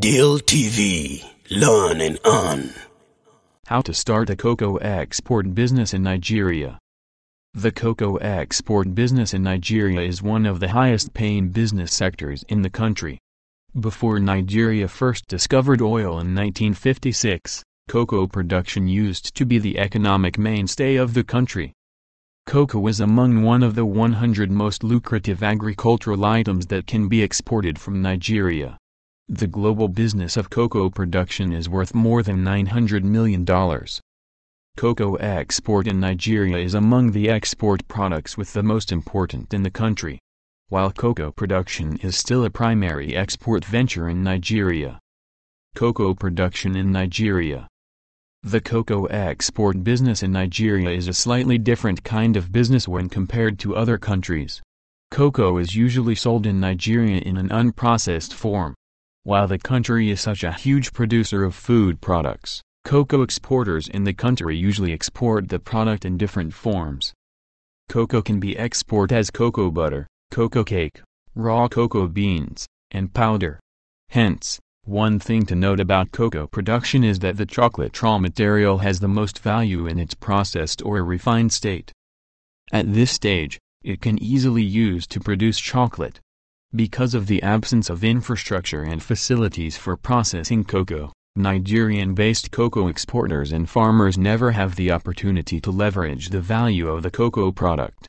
Deal TV. Learn and earn. How to start a cocoa export business in Nigeria. The cocoa export business in Nigeria is one of the highest paying business sectors in the country. Before Nigeria first discovered oil in 1956, cocoa production used to be the economic mainstay of the country. Cocoa is among one of the 100 most lucrative agricultural items that can be exported from Nigeria. The global business of cocoa production is worth more than $900 million. Cocoa export in Nigeria is among the export products with the most important in the country. While cocoa production is still a primary export venture in Nigeria. Cocoa production in Nigeria The cocoa export business in Nigeria is a slightly different kind of business when compared to other countries. Cocoa is usually sold in Nigeria in an unprocessed form. While the country is such a huge producer of food products, cocoa exporters in the country usually export the product in different forms. Cocoa can be exported as cocoa butter, cocoa cake, raw cocoa beans, and powder. Hence, one thing to note about cocoa production is that the chocolate raw material has the most value in its processed or refined state. At this stage, it can easily used to produce chocolate, because of the absence of infrastructure and facilities for processing cocoa, Nigerian-based cocoa exporters and farmers never have the opportunity to leverage the value of the cocoa product.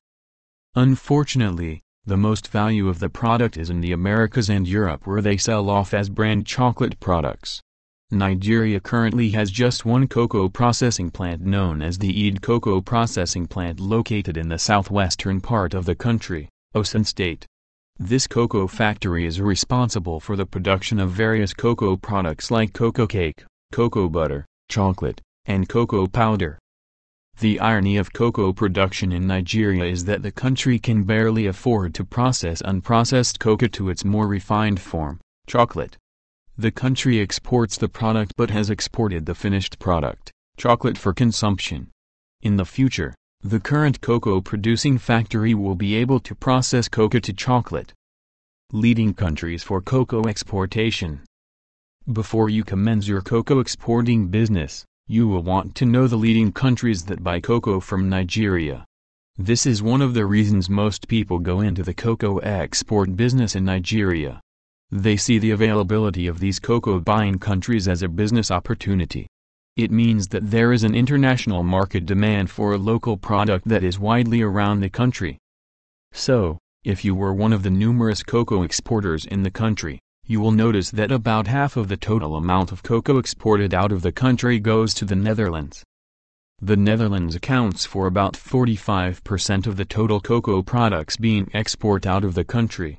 Unfortunately, the most value of the product is in the Americas and Europe where they sell off as brand chocolate products. Nigeria currently has just one cocoa processing plant known as the Eid Cocoa Processing Plant located in the southwestern part of the country, Osun State. This cocoa factory is responsible for the production of various cocoa products like cocoa cake, cocoa butter, chocolate, and cocoa powder. The irony of cocoa production in Nigeria is that the country can barely afford to process unprocessed cocoa to its more refined form, chocolate. The country exports the product but has exported the finished product, chocolate for consumption. In the future, the current cocoa producing factory will be able to process cocoa to chocolate, leading countries for cocoa exportation. Before you commence your cocoa exporting business, you will want to know the leading countries that buy cocoa from Nigeria. This is one of the reasons most people go into the cocoa export business in Nigeria. They see the availability of these cocoa buying countries as a business opportunity. It means that there is an international market demand for a local product that is widely around the country. So, if you were one of the numerous cocoa exporters in the country, you will notice that about half of the total amount of cocoa exported out of the country goes to the Netherlands. The Netherlands accounts for about 45% of the total cocoa products being export out of the country.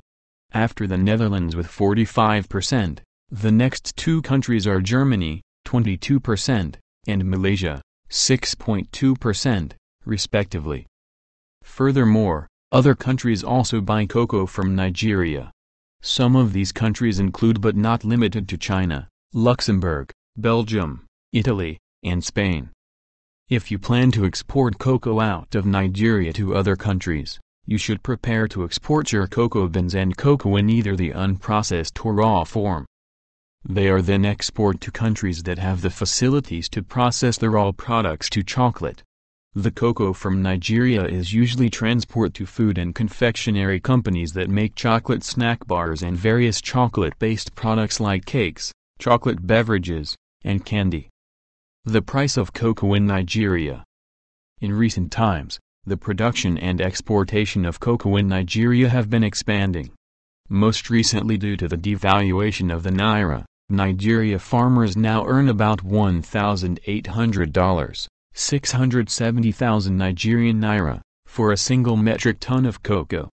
After the Netherlands with 45%, the next two countries are Germany, 22%, and Malaysia, 6.2%, respectively. Furthermore, other countries also buy cocoa from Nigeria. Some of these countries include but not limited to China, Luxembourg, Belgium, Italy, and Spain. If you plan to export cocoa out of Nigeria to other countries, you should prepare to export your cocoa beans and cocoa in either the unprocessed or raw form. They are then exported to countries that have the facilities to process the raw products to chocolate, the cocoa from Nigeria is usually transport to food and confectionery companies that make chocolate snack bars and various chocolate-based products like cakes, chocolate beverages, and candy. The price of cocoa in Nigeria In recent times, the production and exportation of cocoa in Nigeria have been expanding. Most recently due to the devaluation of the naira, Nigeria farmers now earn about $1,800 670,000 Nigerian naira, for a single metric ton of cocoa.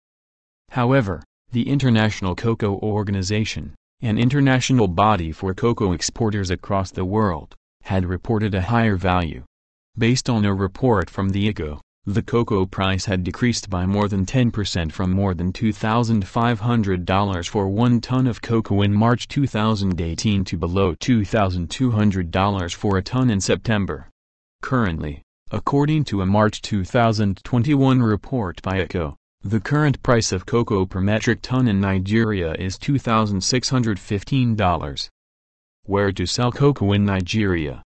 However, the International Cocoa Organization, an international body for cocoa exporters across the world, had reported a higher value. Based on a report from the ICO, the cocoa price had decreased by more than 10% from more than $2,500 for one ton of cocoa in March 2018 to below $2,200 for a ton in September. Currently, according to a March 2021 report by Echo, the current price of cocoa per metric ton in Nigeria is $2,615. Where to sell cocoa in Nigeria?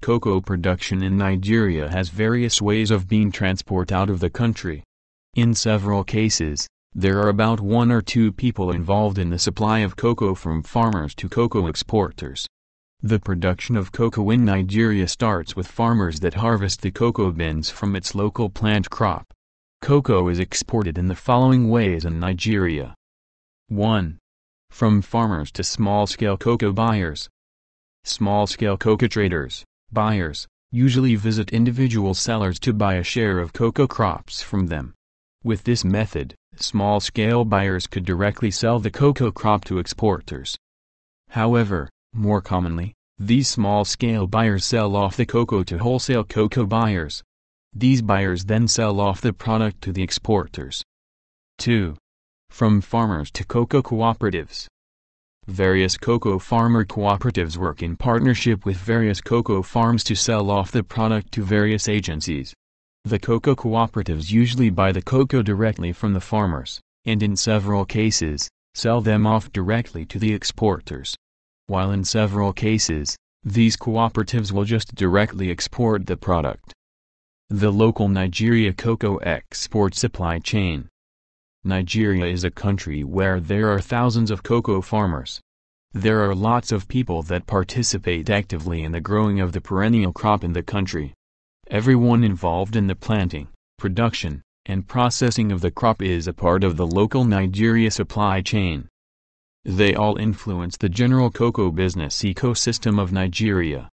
Cocoa production in Nigeria has various ways of being transported out of the country. In several cases, there are about one or two people involved in the supply of cocoa from farmers to cocoa exporters. The production of cocoa in Nigeria starts with farmers that harvest the cocoa beans from its local plant crop. Cocoa is exported in the following ways in Nigeria. 1. From farmers to small-scale cocoa buyers. Small-scale cocoa traders, buyers, usually visit individual sellers to buy a share of cocoa crops from them. With this method, small-scale buyers could directly sell the cocoa crop to exporters. However, more commonly, these small-scale buyers sell off the cocoa to wholesale cocoa buyers. These buyers then sell off the product to the exporters. 2. From farmers to cocoa cooperatives. Various cocoa farmer cooperatives work in partnership with various cocoa farms to sell off the product to various agencies. The cocoa cooperatives usually buy the cocoa directly from the farmers, and in several cases, sell them off directly to the exporters while in several cases, these cooperatives will just directly export the product. The local Nigeria cocoa export supply chain Nigeria is a country where there are thousands of cocoa farmers. There are lots of people that participate actively in the growing of the perennial crop in the country. Everyone involved in the planting, production, and processing of the crop is a part of the local Nigeria supply chain. They all influence the general cocoa business ecosystem of Nigeria.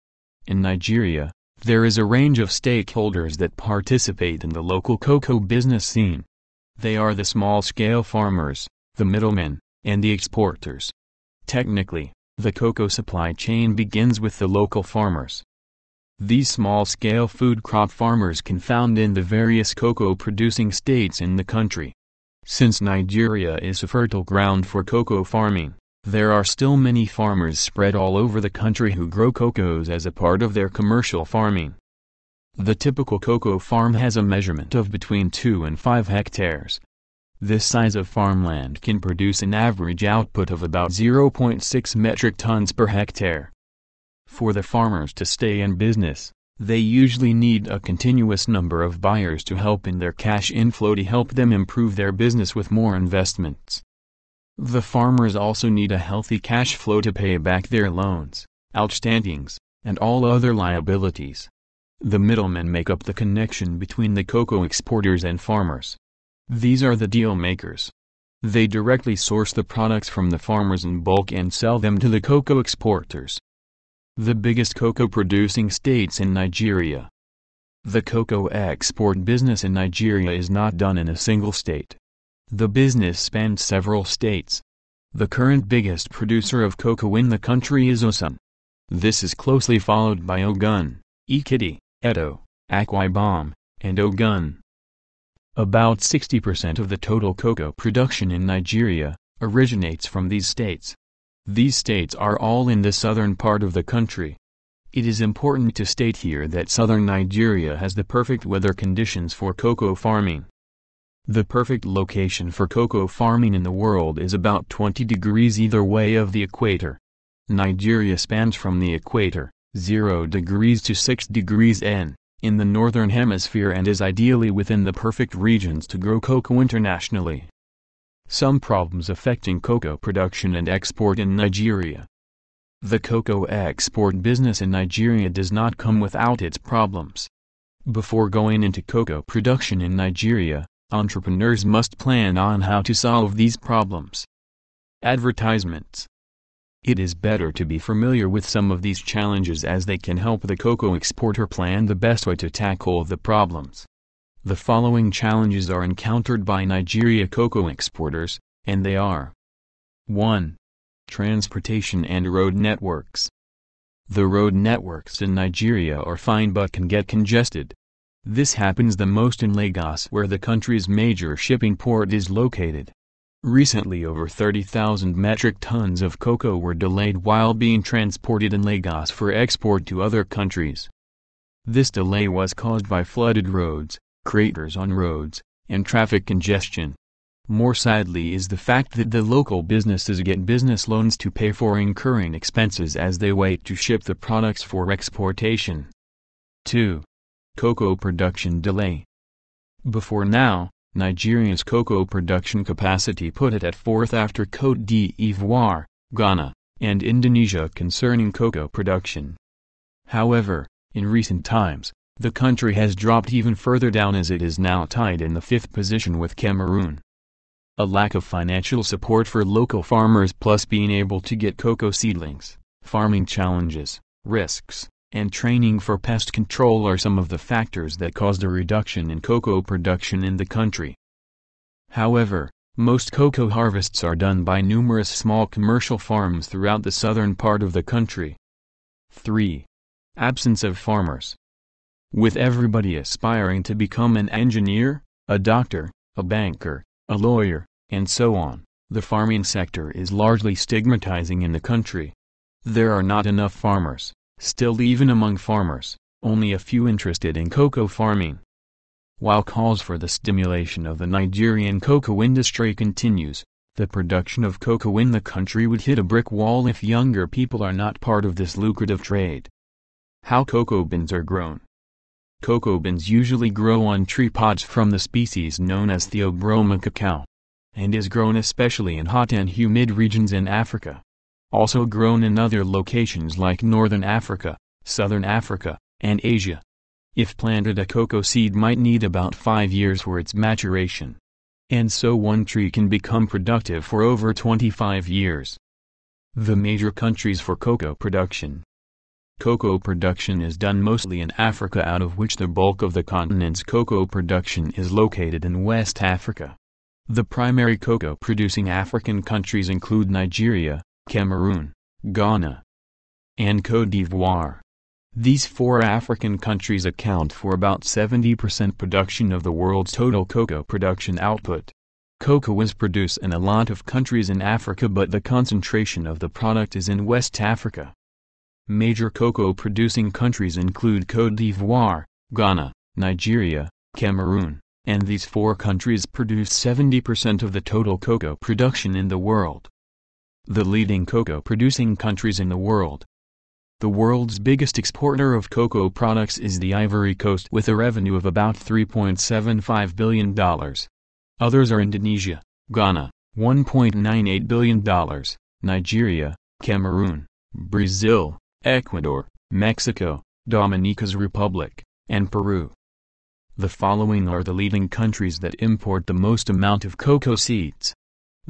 In Nigeria, there is a range of stakeholders that participate in the local cocoa business scene. They are the small-scale farmers, the middlemen, and the exporters. Technically, the cocoa supply chain begins with the local farmers. These small-scale food crop farmers can found in the various cocoa-producing states in the country. Since Nigeria is a fertile ground for cocoa farming, there are still many farmers spread all over the country who grow cocos as a part of their commercial farming. The typical cocoa farm has a measurement of between 2 and 5 hectares. This size of farmland can produce an average output of about 0.6 metric tons per hectare. For the farmers to stay in business, they usually need a continuous number of buyers to help in their cash inflow to help them improve their business with more investments. The farmers also need a healthy cash flow to pay back their loans, outstandings, and all other liabilities. The middlemen make up the connection between the cocoa exporters and farmers. These are the deal makers. They directly source the products from the farmers in bulk and sell them to the cocoa exporters the biggest cocoa-producing states in Nigeria. The cocoa export business in Nigeria is not done in a single state. The business spans several states. The current biggest producer of cocoa in the country is Osun. This is closely followed by Ogun, Ikiti, Edo, Akwa Ibom, and Ogun. About 60% of the total cocoa production in Nigeria originates from these states. These states are all in the southern part of the country. It is important to state here that southern Nigeria has the perfect weather conditions for cocoa farming. The perfect location for cocoa farming in the world is about 20 degrees either way of the equator. Nigeria spans from the equator, 0 degrees to 6 degrees N, in the northern hemisphere and is ideally within the perfect regions to grow cocoa internationally some problems affecting cocoa production and export in Nigeria. The cocoa export business in Nigeria does not come without its problems. Before going into cocoa production in Nigeria, entrepreneurs must plan on how to solve these problems. Advertisements It is better to be familiar with some of these challenges as they can help the cocoa exporter plan the best way to tackle the problems. The following challenges are encountered by Nigeria cocoa exporters, and they are 1. Transportation and road networks. The road networks in Nigeria are fine but can get congested. This happens the most in Lagos where the country's major shipping port is located. Recently over 30,000 metric tons of cocoa were delayed while being transported in Lagos for export to other countries. This delay was caused by flooded roads, craters on roads, and traffic congestion. More sadly is the fact that the local businesses get business loans to pay for incurring expenses as they wait to ship the products for exportation. 2. Cocoa production delay. Before now, Nigeria's cocoa production capacity put it at fourth after Côte d'Ivoire, Ghana, and Indonesia concerning cocoa production. However, in recent times, the country has dropped even further down as it is now tied in the fifth position with Cameroon. A lack of financial support for local farmers plus being able to get cocoa seedlings, farming challenges, risks, and training for pest control are some of the factors that caused a reduction in cocoa production in the country. However, most cocoa harvests are done by numerous small commercial farms throughout the southern part of the country. 3. Absence of farmers with everybody aspiring to become an engineer, a doctor, a banker, a lawyer, and so on. The farming sector is largely stigmatizing in the country. There are not enough farmers, still even among farmers, only a few interested in cocoa farming. While calls for the stimulation of the Nigerian cocoa industry continues, the production of cocoa in the country would hit a brick wall if younger people are not part of this lucrative trade. How cocoa beans are grown Cocoa beans usually grow on tree pods from the species known as Theobroma cacao, and is grown especially in hot and humid regions in Africa. Also grown in other locations like northern Africa, southern Africa, and Asia. If planted a cocoa seed might need about 5 years for its maturation. And so one tree can become productive for over 25 years. The major countries for cocoa production Cocoa production is done mostly in Africa out of which the bulk of the continent's cocoa production is located in West Africa. The primary cocoa producing African countries include Nigeria, Cameroon, Ghana, and Cote d'Ivoire. These four African countries account for about 70% production of the world's total cocoa production output. Cocoa is produced in a lot of countries in Africa but the concentration of the product is in West Africa. Major cocoa-producing countries include Côte d'Ivoire, Ghana, Nigeria, Cameroon, and these four countries produce 70% of the total cocoa production in the world. The leading cocoa-producing countries in the world. The world's biggest exporter of cocoa products is the Ivory Coast with a revenue of about $3.75 billion. Others are Indonesia, Ghana, $1.98 billion, Nigeria, Cameroon, Brazil, Ecuador, Mexico, Dominica's Republic, and Peru. The following are the leading countries that import the most amount of cocoa seeds.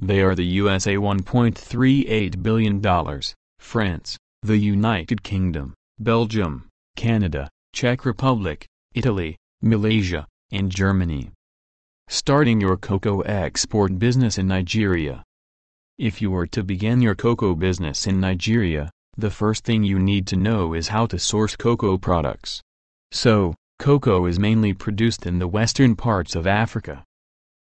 They are the USA $1.38 billion, France, the United Kingdom, Belgium, Canada, Czech Republic, Italy, Malaysia, and Germany. Starting your cocoa export business in Nigeria. If you were to begin your cocoa business in Nigeria, the first thing you need to know is how to source cocoa products. So, cocoa is mainly produced in the western parts of Africa.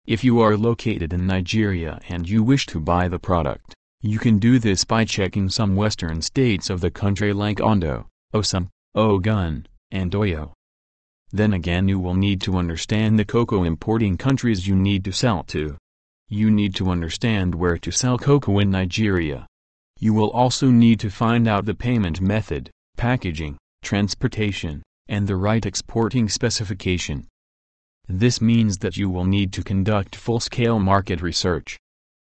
If you are located in Nigeria and you wish to buy the product, you can do this by checking some western states of the country like Ondo, Osun, Ogun, and Oyo. Then again you will need to understand the cocoa importing countries you need to sell to. You need to understand where to sell cocoa in Nigeria, you will also need to find out the payment method, packaging, transportation, and the right exporting specification. This means that you will need to conduct full-scale market research.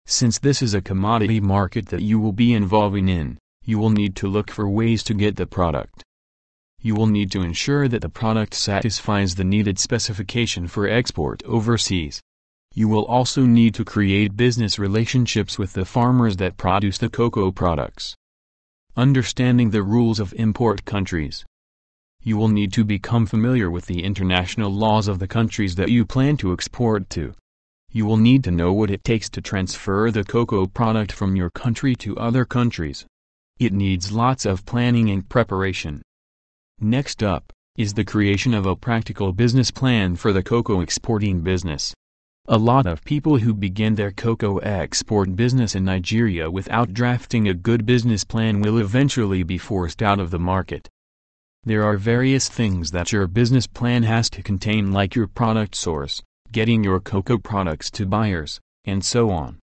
Since this is a commodity market that you will be involving in, you will need to look for ways to get the product. You will need to ensure that the product satisfies the needed specification for export overseas. You will also need to create business relationships with the farmers that produce the cocoa products. Understanding the rules of import countries. You will need to become familiar with the international laws of the countries that you plan to export to. You will need to know what it takes to transfer the cocoa product from your country to other countries. It needs lots of planning and preparation. Next up, is the creation of a practical business plan for the cocoa exporting business. A lot of people who begin their cocoa export business in Nigeria without drafting a good business plan will eventually be forced out of the market. There are various things that your business plan has to contain like your product source, getting your cocoa products to buyers, and so on.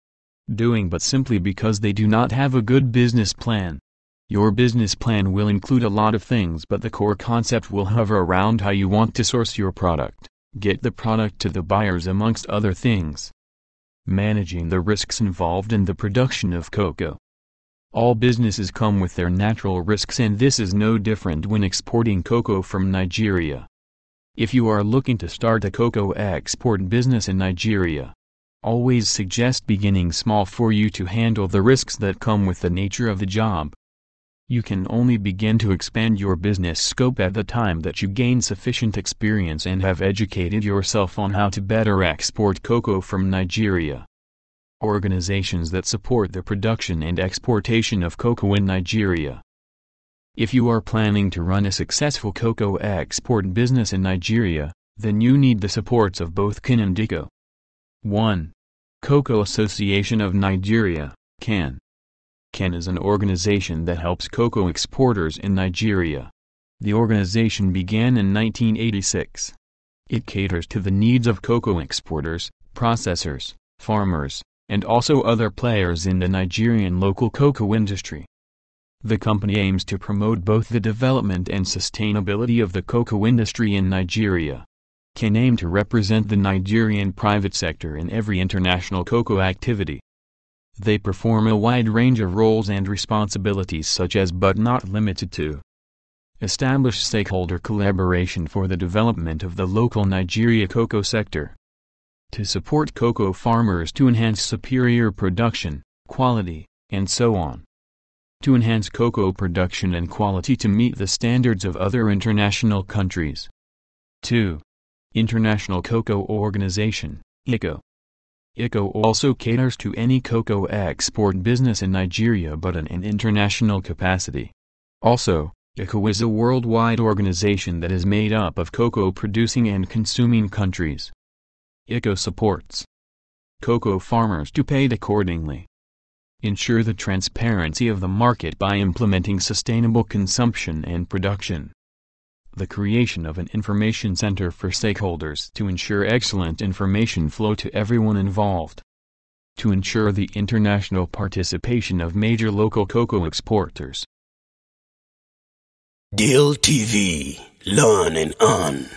Doing but simply because they do not have a good business plan. Your business plan will include a lot of things but the core concept will hover around how you want to source your product get the product to the buyers amongst other things. Managing the risks involved in the production of cocoa. All businesses come with their natural risks and this is no different when exporting cocoa from Nigeria. If you are looking to start a cocoa export business in Nigeria, always suggest beginning small for you to handle the risks that come with the nature of the job you can only begin to expand your business scope at the time that you gain sufficient experience and have educated yourself on how to better export cocoa from Nigeria. Organizations that support the production and exportation of cocoa in Nigeria. If you are planning to run a successful cocoa export business in Nigeria, then you need the supports of both KIN and DICO. 1. Cocoa Association of Nigeria, CAN. CAN is an organization that helps cocoa exporters in Nigeria. The organization began in 1986. It caters to the needs of cocoa exporters, processors, farmers, and also other players in the Nigerian local cocoa industry. The company aims to promote both the development and sustainability of the cocoa industry in Nigeria. CAN aim to represent the Nigerian private sector in every international cocoa activity. They perform a wide range of roles and responsibilities such as but not limited to Establish stakeholder collaboration for the development of the local Nigeria cocoa sector. To support cocoa farmers to enhance superior production, quality, and so on. To enhance cocoa production and quality to meet the standards of other international countries. 2. International Cocoa Organization, ICO. ICO also caters to any cocoa export business in Nigeria but in an international capacity. Also, ICO is a worldwide organization that is made up of cocoa producing and consuming countries. ICO supports cocoa farmers to pay accordingly. Ensure the transparency of the market by implementing sustainable consumption and production the creation of an information center for stakeholders to ensure excellent information flow to everyone involved. To ensure the international participation of major local cocoa exporters. Deal TV. Learn and earn.